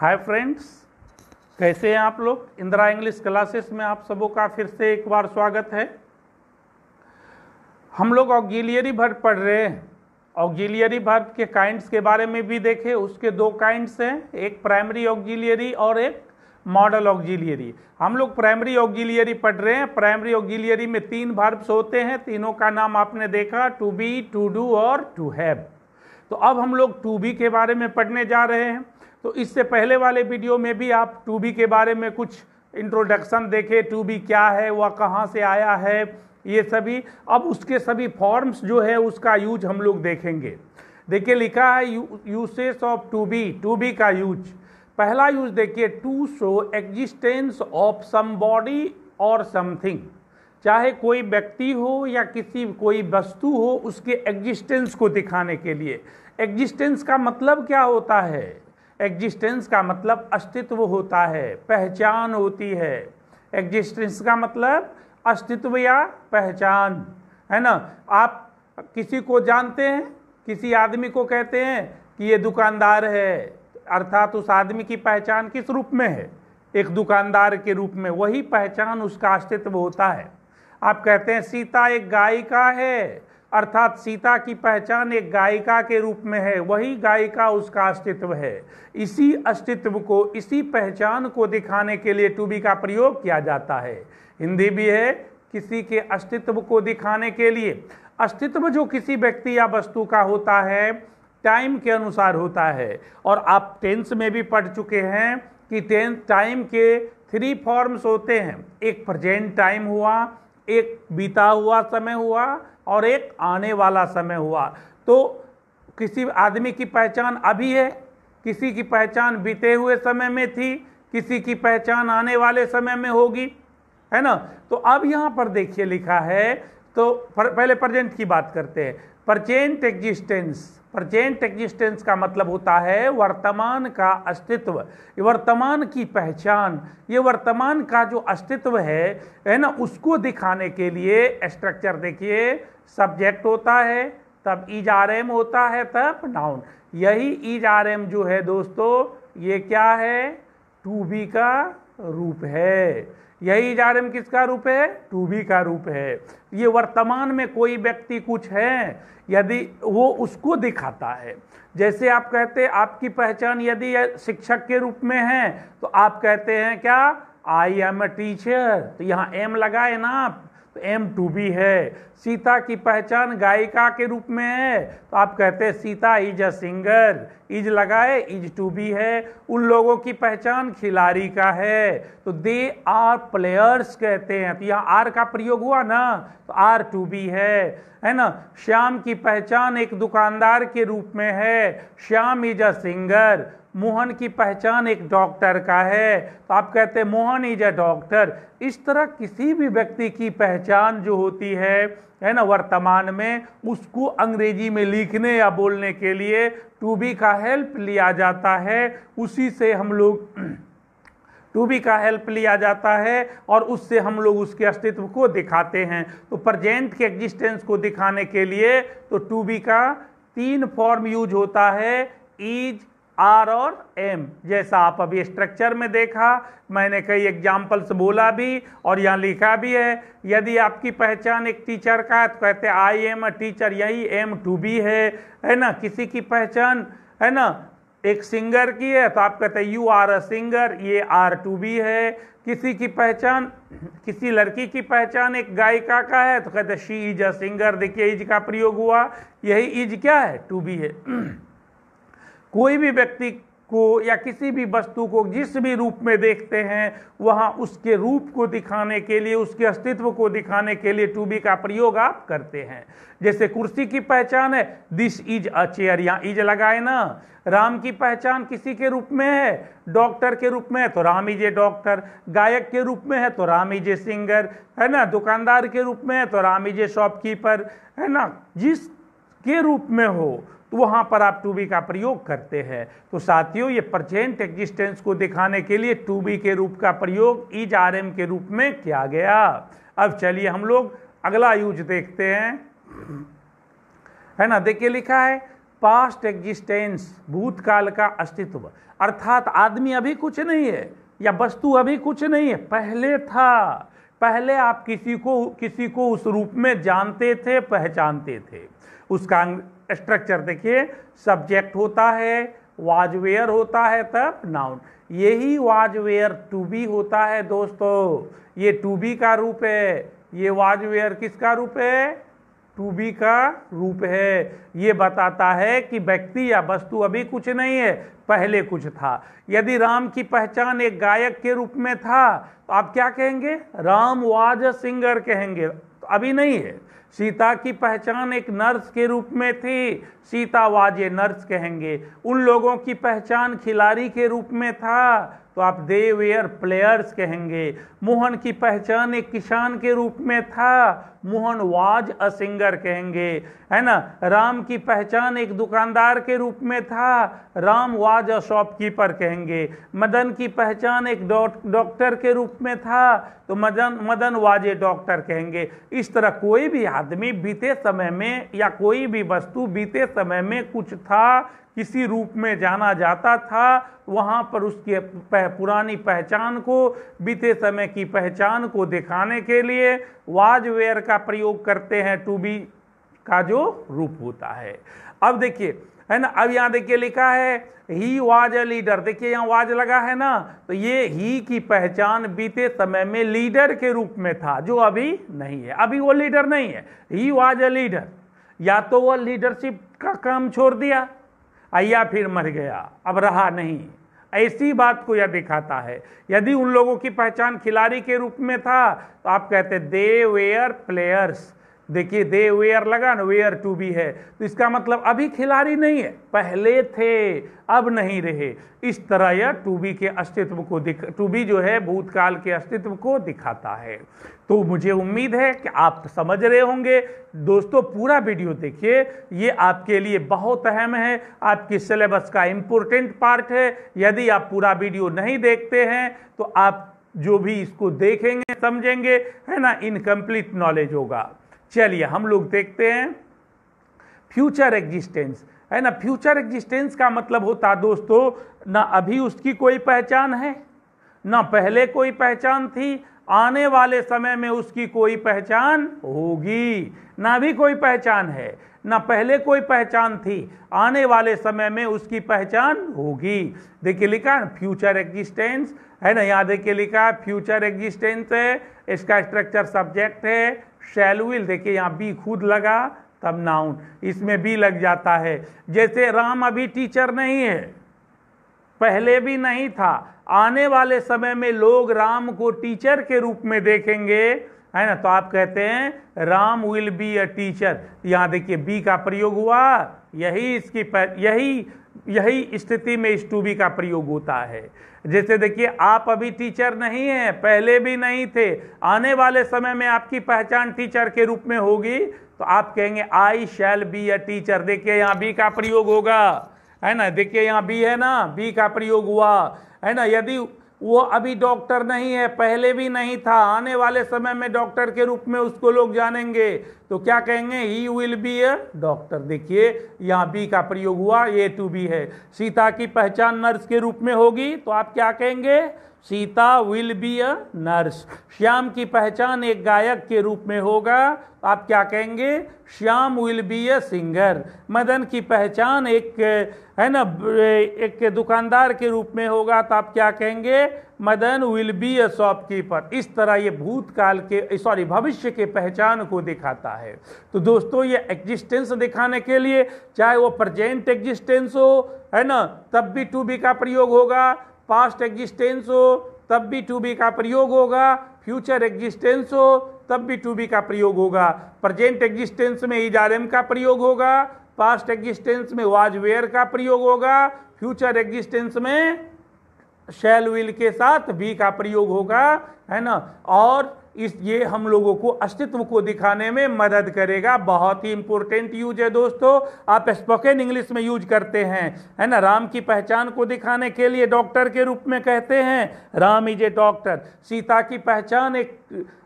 hi friends कैसे हैं आप लोग इंदिरा इंग्लिश क्लासेस में आप सबों का फिर से एक बार स्वागत है हम लोग ऑगिलियरी वर्ब पढ़ रहे हैं ऑगिलियरी वर्ब के काइंड्स के बारे में भी देखे उसके दो काइंड्स हैं एक प्राइमरी ऑगिलियरी और एक मॉडल ऑगिलियरी हम लोग प्राइमरी ऑगिलियरी पढ़ रहे हैं प्राइमरी ऑगिलियरी में तीन भर्ब्स होते हैं तीनों का नाम आपने देखा टू बी टू डू और टू हैव तो अब हम लोग टू बी के बारे में पढ़ने जा रहे हैं तो इससे पहले वाले वीडियो में भी आप टू बी के बारे में कुछ इंट्रोडक्शन देखे टू बी क्या है वह कहाँ से आया है ये सभी अब उसके सभी फॉर्म्स जो है उसका यूज हम लोग देखेंगे देखिए लिखा है uses of to be to be का यूज पहला यूज देखिए to show existence of somebody और समथिंग चाहे कोई व्यक्ति हो या किसी कोई वस्तु हो उसके एग्जिस्टेंस को दिखाने के लिए एग्जिस्टेंस का मतलब क्या होता है एग्जिस्टेंस का मतलब अस्तित्व होता है पहचान होती है एग्जिस्टेंस का मतलब अस्तित्व या पहचान है ना आप किसी को जानते हैं किसी आदमी को कहते हैं कि ये दुकानदार है अर्थात उस आदमी की पहचान किस रूप में है एक दुकानदार के रूप में वही पहचान उसका अस्तित्व होता है आप कहते हैं सीता एक गायिका है अर्थात सीता की पहचान एक गायिका के रूप में है वही गायिका उसका अस्तित्व है इसी अस्तित्व को इसी पहचान को दिखाने के लिए टू बी का प्रयोग किया जाता है हिंदी भी है किसी के अस्तित्व को दिखाने के लिए अस्तित्व जो किसी व्यक्ति या वस्तु का होता है टाइम के अनुसार होता है और आप टेंस में भी पढ़ चुके हैं कि टेंस टाइम के थ्री फॉर्म्स होते हैं एक प्रेजेंट टाइम हुआ एक बीता हुआ समय हुआ और एक आने वाला समय हुआ तो किसी आदमी की पहचान अभी है किसी की पहचान बीते हुए समय में थी किसी की पहचान आने वाले समय में होगी है ना तो अब यहाँ पर देखिए लिखा है तो पहले प्रेजेंट की बात करते हैं प्रचेंट एग्जिस्टेंस प्रचेंट एग्जिस्टेंस का मतलब होता है वर्तमान का अस्तित्व वर्तमान की पहचान ये वर्तमान का जो अस्तित्व है है ना उसको दिखाने के लिए स्ट्रक्चर देखिए सब्जेक्ट होता है तब ईज आर एम होता है तब नाउन यही ईज आर एम जो है दोस्तों ये क्या है टू बी का रूप है यही जारिम किसका रूप है टू बी का रूप है ये वर्तमान में कोई व्यक्ति कुछ है यदि वो उसको दिखाता है जैसे आप कहते आपकी पहचान यदि शिक्षक के रूप में है तो आप कहते हैं क्या आई एम ए टीचर तो यहाँ एम लगाए ना आप एम टू बी है सीता की पहचान गायिका के रूप में है तो आप कहते हैं Sita is a singer is लगाए इज टू बी है उन लोगों की पहचान खिलाड़ी का है तो दे आर प्लेयर्स कहते हैं तो यहाँ आर का प्रयोग हुआ ना तो आर टू बी है है ना श्याम की पहचान एक दुकानदार के रूप में है Shyam is a singer Mohan की पहचान एक डॉक्टर का है तो आप कहते हैं मोहन इज अ डॉक्टर इस तरह किसी भी व्यक्ति की पहचान जो होती है है ना वर्तमान में उसको अंग्रेजी में लिखने या बोलने के लिए टू बी का हेल्प लिया जाता है उसी से हम लोग टू बी का हेल्प लिया जाता है और उससे हम लोग उसके अस्तित्व को दिखाते हैं तो प्रजेंट के एग्जिस्टेंस को दिखाने के लिए तो टू बी का तीन फॉर्म यूज होता है इज आर और एम जैसा आप अभी स्ट्रक्चर में देखा मैंने कई एग्जाम्पल्स बोला भी और यहाँ लिखा भी है यदि आपकी पहचान एक टीचर का है तो कहते आई एम अ टीचर यही एम टू बी है है ना किसी की पहचान है ना एक सिंगर की है तो आप कहते हैं यू आर अ सिंगर ये आर टू बी है किसी की पहचान किसी लड़की की पहचान एक गायिका का है तो कहते हैं शी इज अ सिंगर देखिए इज का प्रयोग हुआ यही इज क्या है टू बी है कोई भी व्यक्ति को या किसी भी वस्तु को जिस भी रूप में देखते हैं वहाँ उसके रूप को दिखाने के लिए उसके अस्तित्व को दिखाने के लिए टू बी का प्रयोग आप करते हैं जैसे कुर्सी की पहचान है दिस इज अ चेयर या इज लगाए ना राम की पहचान किसी के रूप में है डॉक्टर के रूप में है तो राम इज ए डॉक्टर गायक के रूप में है तो राम इज ए सिंगर है ना दुकानदार के रूप में है तो राम इज ए शॉपकीपर है ना जिस के रूप में हो वहाँ पर आप टू बी का प्रयोग करते हैं तो साथियों ये प्रजेंट एग्जिस्टेंस को दिखाने के लिए टू बी के रूप का प्रयोग इज आर एम के रूप में किया गया अब चलिए हम लोग अगला यूज देखते हैं है ना देखिए लिखा है पास्ट एग्जिस्टेंस भूतकाल का अस्तित्व अर्थात आदमी अभी कुछ नहीं है या वस्तु अभी कुछ नहीं है पहले था पहले आप किसी को किसी को उस रूप में जानते थे पहचानते थे उसका स्ट्रक्चर देखिए सब्जेक्ट होता है वाजवेयर होता है तब नाउन यही वाजवेयर टू बी होता है दोस्तों ये टू बी का रूप है ये वाजवेयर किसका रूप है टू बी का रूप है ये बताता है कि व्यक्ति या वस्तु अभी कुछ नहीं है पहले कुछ था यदि राम की पहचान एक गायक के रूप में था तो आप क्या कहेंगे राम वाज सिंगर कहेंगे तो अभी नहीं है सीता की पहचान एक नर्स के रूप में थी सीता वाजे नर्स कहेंगे उन लोगों की पहचान खिलाड़ी के रूप में था तो आप देवेयर प्लेयर्स कहेंगे मोहन की पहचान एक किसान के रूप में था मोहन वाज अ सिंगर कहेंगे है ना राम की पहचान एक दुकानदार के रूप में था राम वाज अ शॉपकीपर कहेंगे मदन की पहचान एक डॉक्टर के रूप में था तो Madan Madan was a doctor कहेंगे इस तरह कोई भी आदमी बीते समय में या कोई भी वस्तु बीते समय में कुछ था किसी रूप में जाना जाता था वहाँ पर उसकी पह, पुरानी पहचान को बीते समय की पहचान को दिखाने के लिए वाजवेयर का प्रयोग करते हैं टू बी का जो रूप होता है अब देखिए है ना अब यहाँ देखिए लिखा है ही वाज अ लीडर देखिए यहाँ वाज लगा है ना तो ये ही की पहचान बीते समय में लीडर के रूप में था जो अभी नहीं है अभी वो लीडर नहीं है ही वाज अ लीडर या तो वह लीडरशिप का काम छोड़ दिया आया फिर मर गया अब रहा नहीं ऐसी बात को यह दिखाता है यदि उन लोगों की पहचान खिलाड़ी के रूप में था तो आप कहते दे वेयर प्लेयर्स देखिए दे वेयर लगा ना वेयर टू बी है तो इसका मतलब अभी खिलाड़ी नहीं है पहले थे अब नहीं रहे इस तरह यह टू बी के अस्तित्व को दिख टू बी जो है भूतकाल के अस्तित्व को दिखाता है तो मुझे उम्मीद है कि आप समझ रहे होंगे दोस्तों पूरा वीडियो देखिए ये आपके लिए बहुत अहम है आपकी सिलेबस का इम्पोर्टेंट पार्ट है यदि आप पूरा वीडियो नहीं देखते हैं तो आप जो भी इसको देखेंगे समझेंगे है ना इनकम्प्लीट नॉलेज होगा चलिए हम लोग देखते हैं फ्यूचर एग्जिस्टेंस है ना फ्यूचर एग्जिस्टेंस का मतलब होता दोस्तों ना अभी उसकी कोई पहचान है ना पहले कोई पहचान थी आने वाले समय में उसकी कोई पहचान होगी ना भी कोई पहचान है ना पहले कोई पहचान थी आने वाले समय में उसकी पहचान होगी देखिए लिखा है फ्यूचर एग्जिस्टेंस है ना यहाँ देखिए लिखा है फ्यूचर एग्जिस्टेंस है इसका स्ट्रक्चर सब्जेक्ट है शैल विल देखिए यहाँ बी खुद लगा तब नाउन इसमें बी लग जाता है जैसे राम अभी टीचर नहीं है पहले भी नहीं था आने वाले समय में लोग राम को टीचर के रूप में देखेंगे है ना तो आप कहते हैं Ram will be a teacher यहाँ देखिए बी का प्रयोग हुआ यही इसकी यही यही स्थिति में इस टू बी का प्रयोग होता है जैसे देखिए आप अभी टीचर नहीं हैं पहले भी नहीं थे आने वाले समय में आपकी पहचान टीचर के रूप में होगी तो आप कहेंगे I shall B a teacher देखिए यहाँ बी का प्रयोग होगा है ना देखिए यहाँ बी है ना बी का प्रयोग हुआ है ना यदि वो अभी डॉक्टर नहीं है पहले भी नहीं था आने वाले समय में डॉक्टर के रूप में उसको लोग जानेंगे तो क्या कहेंगे he will be a doctor देखिए यहाँ बी का प्रयोग हुआ ए टू बी है सीता की पहचान नर्स के रूप में होगी तो आप क्या कहेंगे Sita will be a nurse Shyam की पहचान एक गायक के रूप में होगा आप क्या कहेंगे Shyam will be a singer Madan की पहचान एक है ना एक दुकानदार के रूप में होगा तो आप क्या कहेंगे Madan will be a shopkeeper इस तरह ये भूतकाल के सॉरी भविष्य के पहचान को दिखाता है तो दोस्तों ये एग्जिस्टेंस दिखाने के लिए चाहे वो प्रजेंट एग्जिस्टेंस हो है ना तब भी टू बी का प्रयोग होगा पास्ट एग्जिस्टेंस हो तब भी टू बी का प्रयोग होगा फ्यूचर एग्जिस्टेंस हो तब भी टू बी का प्रयोग होगा प्रजेंट एग्जिस्टेंस में इज आर एम का प्रयोग होगा पास्ट एग्जिस्टेंस में वाज वेयर का प्रयोग होगा फ्यूचर एग्जिस्टेंस में शेल विल के साथ बी का प्रयोग होगा है ना और इस ये हम लोगों को अस्तित्व को दिखाने में मदद करेगा बहुत ही इंपॉर्टेंट यूज है दोस्तों आप स्पोकन इंग्लिश में यूज करते हैं है ना राम की पहचान को दिखाने के लिए डॉक्टर के रूप में कहते हैं Ram is a doctor Sita की पहचान एक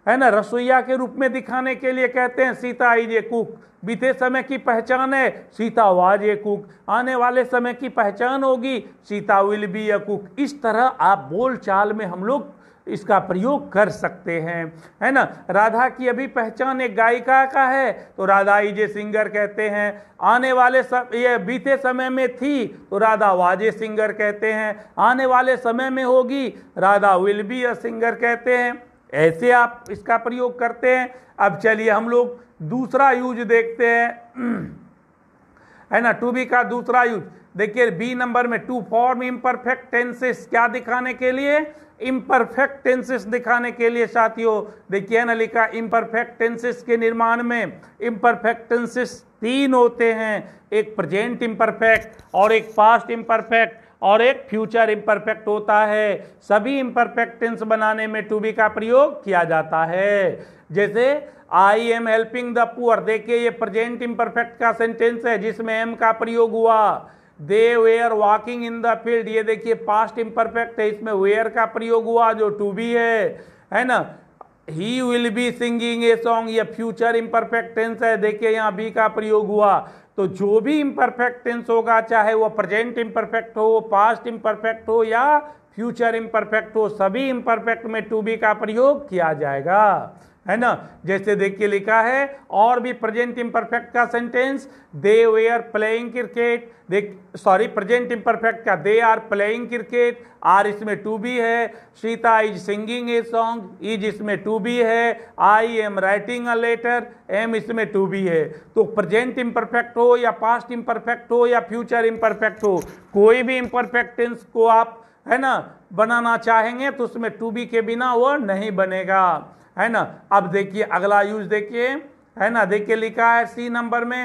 है ना रसोईया के रूप में दिखाने के लिए कहते हैं सीता इज ए कुक बीते समय की पहचान है सीता वाज ए कुक आने वाले समय की पहचान होगी Sita will be a cook इस तरह आप बोल चाल में हम लोग इसका प्रयोग कर सकते हैं है ना राधा की अभी पहचान एक गायिका का है तो राधा इजे सिंगर कहते हैं आने वाले सब ये बीते समय में थी तो राधा वाजे सिंगर कहते हैं आने वाले समय में होगी Radha will be a singer कहते हैं ऐसे आप इसका प्रयोग करते हैं अब चलिए हम लोग दूसरा यूज देखते हैं है ना टू बी का दूसरा यूज देखिए बी नंबर में टू फॉर्म इम्परफेक्ट टेंसेस क्या दिखाने के लिए इम्परफेक्ट टेंसेस दिखाने के लिए साथियों देखिए ना लिखा इम्परफेक्ट टेंसेस के निर्माण में इम्परफेक्ट टेंसेस तीन होते हैं एक प्रेजेंट इम्परफेक्ट और एक पास्ट इम्परफेक्ट और एक फ्यूचर इम्परफेक्ट होता है सभी इम्परफेक्ट टेंस बनाने में टू बी का प्रयोग किया जाता है जैसे I am helping the poor देखिए ये प्रेजेंट इम्परफेक्ट का सेंटेंस है जिसमें एम का प्रयोग हुआ they were walking in the field ये देखिए पास्ट इम्परफेक्ट है इसमें वेयर का प्रयोग हुआ जो टू बी है है ना he will be singing a song ये फ्यूचर इम्परफेक्ट टेंस है देखिए यहाँ बी का प्रयोग हुआ तो जो भी इम्परफेक्ट टेंस होगा चाहे वो प्रेजेंट इम्परफेक्ट हो पास्ट इम्परफेक्ट हो या फ्यूचर इम्परफेक्ट हो सभी इम्परफेक्ट में टू बी का प्रयोग किया जाएगा है ना जैसे देखिए लिखा है और भी प्रेजेंट इम्परफेक्ट का sentence they were playing cricket देख सॉरी प्रेजेंट इम्परफेक्ट का they are playing cricket are इसमें टू बी है Sita is singing a song is इसमें टू बी है I am writing a letter am इसमें टू बी है तो प्रेजेंट इम्परफेक्ट हो या पास्ट इम्परफेक्ट हो या फ्यूचर इम्परफेक्ट हो कोई भी इम्परफेक्टेंस को आप है ना बनाना चाहेंगे तो उसमें टू बी के बिना वो नहीं बनेगा है ना अब देखिए अगला यूज देखिए है ना देखिए लिखा है सी नंबर में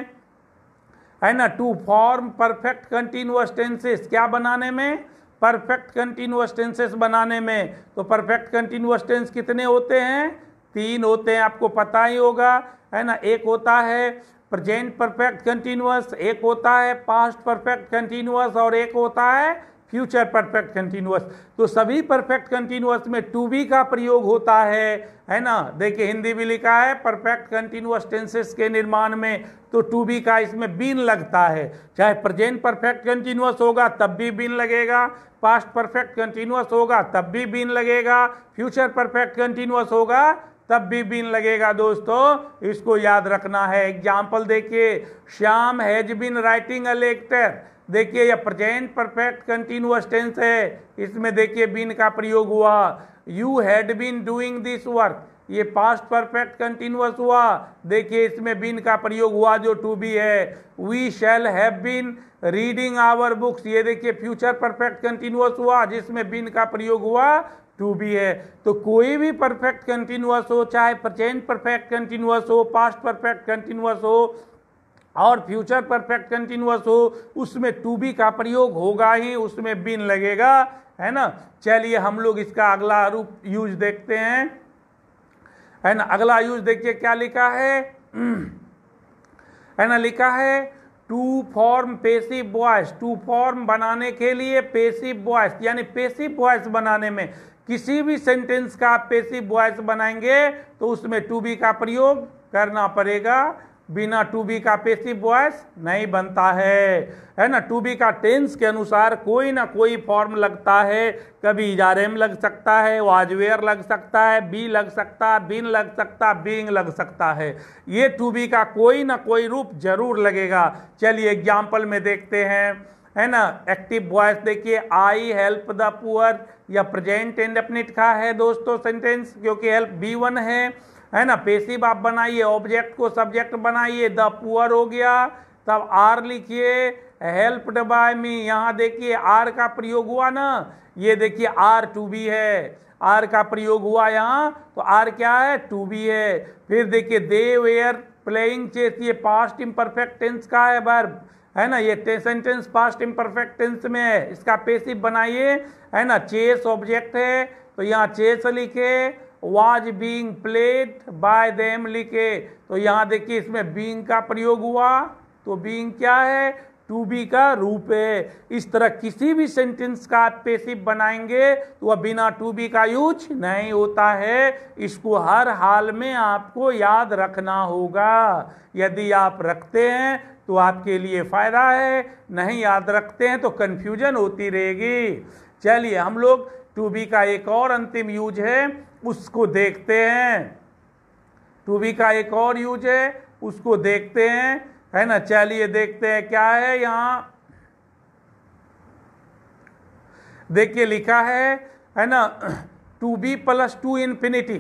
है ना to form perfect continuous tenses क्या बनाने में परफेक्ट कंटिन्यूस टेंसेस बनाने में तो परफेक्ट कंटिन्यूस टेंस कितने होते हैं तीन होते हैं आपको पता ही होगा है ना एक होता है प्रेजेंट परफेक्ट कंटिन्यूस एक होता है पास्ट परफेक्ट कंटिन्यूस और एक होता है फ्यूचर परफेक्ट कंटिन्यूअस तो सभी परफेक्ट कंटिन्यूअस में टू बी का प्रयोग होता है है ना देखिए हिंदी भी लिखा है परफेक्ट कंटिन्यूअस टेंसेस के निर्माण में तो टू बी का इसमें बीन लगता है चाहे प्रेजेंट परफेक्ट कंटिन्यूस होगा तब भी बीन लगेगा पास्ट परफेक्ट कंटिन्यूस होगा तब भी बीन लगेगा फ्यूचर परफेक्ट कंटिन्यूस होगा तब भी बीन लगेगा दोस्तों इसको याद रखना है एग्जाम्पल देखिए Shyam has been writing a letter देखिए यह प्रजेंट परफेक्ट कंटिन्यूस टेंस है इसमें देखिए बीन का प्रयोग हुआ you had been doing this work ये पास्ट परफेक्ट कंटिन्यूस हुआ देखिए इसमें बीन का प्रयोग हुआ जो टू बी है we shall have been reading our books ये देखिए फ्यूचर परफेक्ट कंटिन्यूस हुआ जिसमें बीन का प्रयोग हुआ टू बी है तो कोई भी परफेक्ट कंटिन्यूस हो चाहे प्रचेंट परफेक्ट कंटिन्यूस हो पास्ट परफेक्ट कंटिन्यूस हो और फ्यूचर परफेक्ट कंटिन्यूस हो उसमें टू बी का प्रयोग होगा ही उसमें बिन लगेगा है ना चलिए हम लोग इसका अगला रूप यूज देखते हैं है ना अगला यूज देखिए क्या लिखा है है ना लिखा है to form passive voice to form बनाने के लिए पेसिव वॉइस यानी पेसिव वॉइस बनाने में किसी भी सेंटेंस का आप पेसिव वॉइस बनाएंगे तो उसमें टू बी का प्रयोग करना पड़ेगा बिना टू बी का पेसिव वॉयस नहीं बनता है है ना टू बी का टेंस के अनुसार कोई ना कोई फॉर्म लगता है कभी इजारेम लग सकता है वाजवेयर लग सकता है बी लग सकता है बिन लग सकता बींग लग सकता है ये टू बी का कोई ना कोई रूप जरूर लगेगा चलिए एग्जाम्पल में देखते हैं है ना एक्टिव वॉयस देखिए आई हेल्प द पुअर या प्रेजेंट एंड अपने लिखा है दोस्तों सेंटेंस क्योंकि हेल्प बी वन है है ना पेसिव आप बनाइए ऑब्जेक्ट को सब्जेक्ट बनाइए द पुअर हो गया तब आर लिखिए हेल्प्ड बाय मी यहाँ देखिए आर का प्रयोग हुआ ना ये देखिए आर टू बी है आर का प्रयोग हुआ यहाँ तो आर क्या है टू बी है फिर देखिए दे वेयर प्लेइंग चेस ये पास्ट इम्परफेक्ट टेंस का है वर्ब है ना ये सेंटेंस पास्ट इम्परफेक्ट टेंस में है इसका पेशिव बनाइए है ना चेस ऑब्जेक्ट है तो यहाँ चेस लिखे was being played by them लिखे तो यहाँ देखिए इसमें बींग का प्रयोग हुआ तो बींग क्या है टू बी का रूप है इस तरह किसी भी सेंटेंस का आप पेसिव बनाएंगे तो वह बिना टू बी का यूज नहीं होता है इसको हर हाल में आपको याद रखना होगा यदि आप रखते हैं तो आपके लिए फ़ायदा है नहीं याद रखते हैं तो कन्फ्यूजन होती रहेगी चलिए हम लोग टू बी का एक और अंतिम यूज है उसको देखते हैं टू बी का एक और यूज है उसको देखते हैं है ना चलिए देखते हैं क्या है यहां देखिए लिखा है है ना to be plus to infinity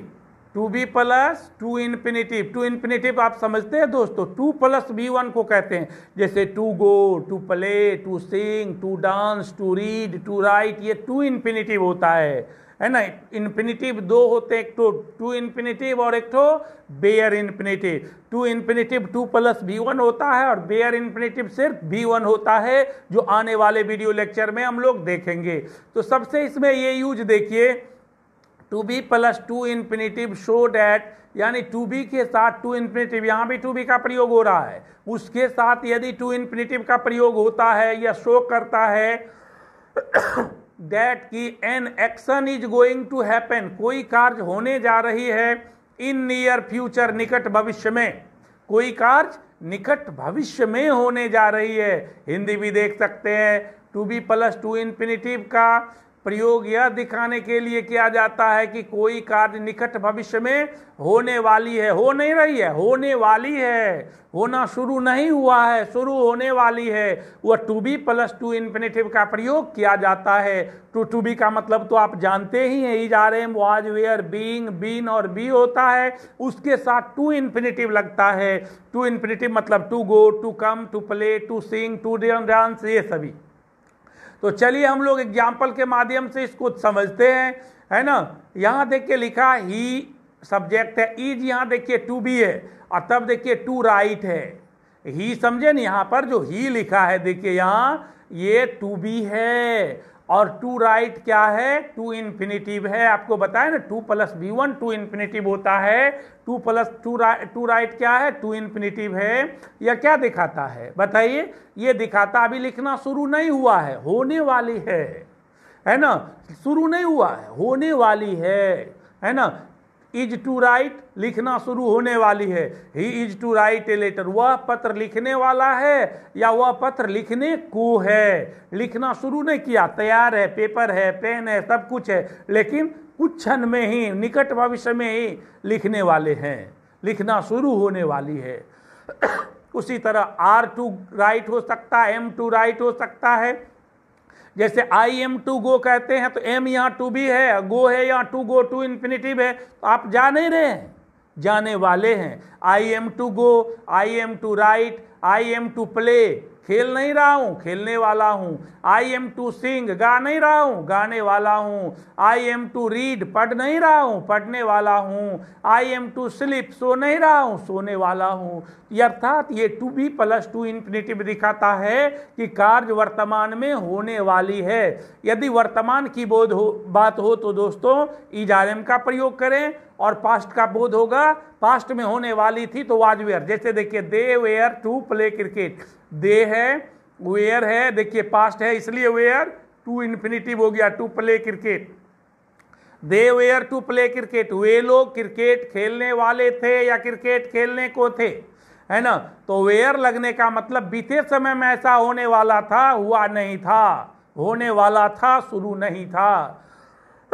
to be plus to infinitive to infinitive आप समझते हैं दोस्तों टू प्लस बी वन को कहते हैं जैसे to go to play to sing to dance to read to write ये टू इन्फिनिटिव होता है है ना इन्फिनिटिव दो होते एक तो टू इन्फिनिटिव और एक तो bare infinitive to infinitive to plus V one होता है और बेयर इन्फिनिटिव सिर्फ बी वन होता है जो आने वाले वीडियो लेक्चर में हम लोग देखेंगे तो सबसे इसमें ये यूज देखिए to be plus to infinitive show that यानी टू बी के साथ टू इन्फिनेटिव यहाँ भी टू बी का प्रयोग हो रहा है उसके साथ यदि टू इन्फिनेटिव का प्रयोग होता है या शो करता है दैट की an action is going to happen कोई कार्य होने जा रही है इन नियर फ्यूचर निकट भविष्य में कोई कार्य निकट भविष्य में होने जा रही है हिंदी भी देख सकते हैं to be plus to infinitive का प्रयोग यह दिखाने के लिए किया जाता है कि कोई कार्य निकट भविष्य में होने वाली है हो नहीं रही है होने वाली है होना शुरू नहीं हुआ है शुरू होने वाली है वह to be plus to infinitive का प्रयोग किया जाता है टू टू बी का मतलब तो आप जानते ही हैं is are am was were being been और बी होता है उसके साथ टू इन्फिनेटिव लगता है टू इन्फिनेटिव मतलब to go to come to play to sing to dance ये सभी तो चलिए हम लोग एग्जाम्पल के माध्यम से इसको समझते हैं है ना यहाँ देखिए लिखा ही सब्जेक्ट है ईज यहाँ देखिए टू बी है और तब देखिए टू राइट है ही समझे ना यहाँ पर जो ही लिखा है देखिए यहाँ ये टू बी है और टू राइट क्या है टू इन्फिनिटिव है आपको बताया ना to plus V one to infinitive होता है to plus to to write क्या है टू इन्फिनिटिव है यह क्या दिखाता है बताइए ये दिखाता अभी लिखना शुरू नहीं हुआ है होने वाली है है ना शुरू नहीं हुआ है होने वाली है है ना इज टू राइट लिखना शुरू होने वाली है he is to write a letter वह पत्र लिखने वाला है या वह पत्र लिखने को है लिखना शुरू नहीं किया तैयार है पेपर है पेन है सब कुछ है लेकिन कुछ क्षण में ही निकट भविष्य में ही लिखने वाले हैं लिखना शुरू होने वाली है उसी तरह आर टू राइट हो सकता है एम टू राइट हो सकता है जैसे आई एम टू गो कहते हैं तो एम यहाँ टू भी है गो है यहाँ टू गो टू इन्फिनेटिव है तो आप जा नहीं रहे हैं जाने वाले हैं I am to go I am to write I am to play खेल नहीं रहा हूँ खेलने वाला हूँ आई एम टू सिंग गा नहीं रहा हूँ गाने वाला हूँ आई एम टू रीड पढ़ नहीं रहा हूँ पढ़ने वाला हूँ आई एम टू स्लिप सो नहीं रहा हूँ सोने वाला हूँ अर्थात ये to be plus to infinitive दिखाता है कि कार्य वर्तमान में होने वाली है यदि वर्तमान की बोध हो बात हो तो दोस्तों इजारम e का प्रयोग करें और पास्ट का बोध होगा पास्ट में होने वाली थी तो आज वेयर जैसे देखिए they were to play cricket they है वेयर है देखिए पास्ट है इसलिए वेयर टू इन्फिनिटिव हो गया to play cricket they were to play cricket वे लोग क्रिकेट खेलने वाले थे या क्रिकेट खेलने को थे है ना तो वेयर लगने का मतलब बीते समय में ऐसा होने वाला था हुआ नहीं था होने वाला था शुरू नहीं था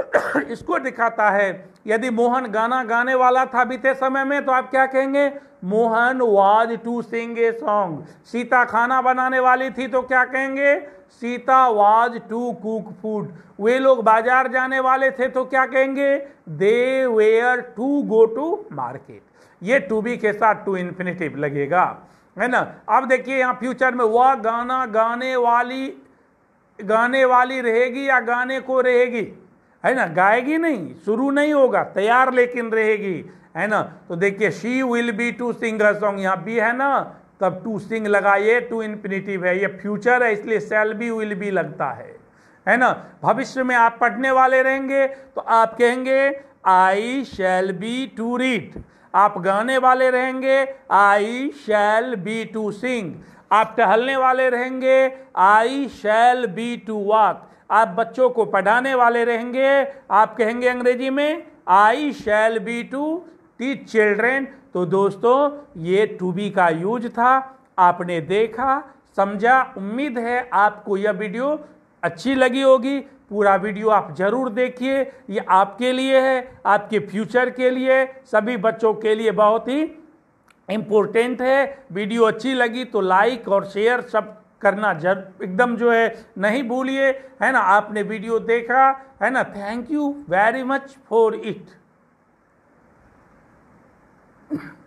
इसको दिखाता है यदि मोहन गाना गाने वाला था बीते समय में तो आप क्या कहेंगे Mohan was to sing a song Sita खाना बनाने वाली थी तो क्या कहेंगे Sita was to cook food वे लोग बाजार जाने वाले थे तो क्या कहेंगे they were to go to market ये टू बी के साथ टू इन्फिनेटिव लगेगा है ना अब देखिए यहाँ फ्यूचर में वह गाना गाने वाली गाने वाली रहेगी या गाने को रहेगी है ना गाएगी नहीं शुरू नहीं होगा तैयार लेकिन रहेगी है ना तो देखिए she will be to sing her song यहाँ बी है ना तब टू सिंग लगाइए टू इन्फिनिटिव है ये फ्यूचर है इसलिए सेल बी विल बी लगता है है ना भविष्य में आप पढ़ने वाले रहेंगे तो आप कहेंगे I shall be to read आप गाने वाले रहेंगे आई शैल बी टू सिंग आप टहलने वाले रहेंगे I shall be to walk आप बच्चों को पढ़ाने वाले रहेंगे आप कहेंगे अंग्रेजी में I shall be to teach children तो दोस्तों ये टू बी का यूज था आपने देखा समझा उम्मीद है आपको यह वीडियो अच्छी लगी होगी पूरा वीडियो आप जरूर देखिए ये आपके लिए है आपके फ्यूचर के लिए सभी बच्चों के लिए बहुत ही इम्पोर्टेंट है वीडियो अच्छी लगी तो लाइक और शेयर सब करना जब एकदम जो है नहीं भूलिए है ना आपने वीडियो देखा है ना thank you very much for it